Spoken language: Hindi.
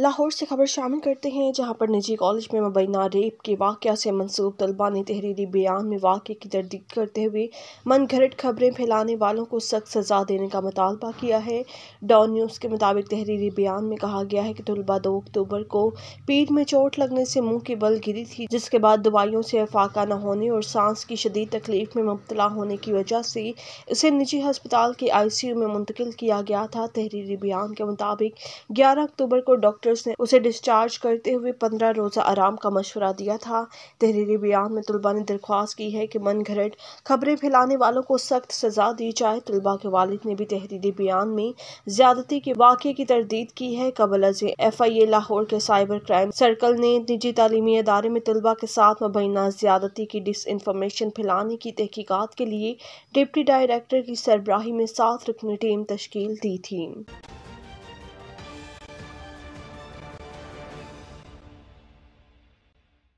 लाहौर से खबर शामिल करते हैं जहां पर निजी कॉलेज में मुबैना रेप के वाक़ से मनसूब तलबा ने तहरीरी बयान में वाक़े की तरदीद करते हुए मन घरट खबरें फैलाने वालों को सख्त सज़ा देने का मुतालबा किया है डॉन न्यूज़ के मुताबिक तहरीरी बयान में कहा गया है कि तलबा दो अक्टूबर को पीठ में चोट लगने से मुँह की बल गिरी थी जिसके बाद दवाइयों से अफाका न होने और सांस की शदीद तकलीफ में मुबतला होने की वजह से इसे निजी हस्पताल के आई सी यू में मुंतकिल किया गया था तहरीरी बयान के मुताबिक ग्यारह अक्टूबर को डॉक्टर डॉक्टर्स ने उसे डिस्चार्ज करते हुए पंद्रह रोज़ा आराम का मशवरा दिया था तहरीरी बयान में तलबा ने दरख्वास्त की है कि मन घरट खबरें फैलाने वालों को सख्त सज़ा दी जाए तलबा के वालिद ने भी तहरीरी बयान में ज्यादती के वाक़े की तरदीद की है कबल अज एफ आई ए लाहौर के साइबर क्राइम सर्कल ने निजी तलीमी अदारे में तलबा के साथ मुबैना ज्यादती की डिस इंफॉर्मेशन फैलाने की तहकीकत के लिए डिप्टी डायरेक्टर की सरबराही में सात रुकनी टीम तश्ल दी थी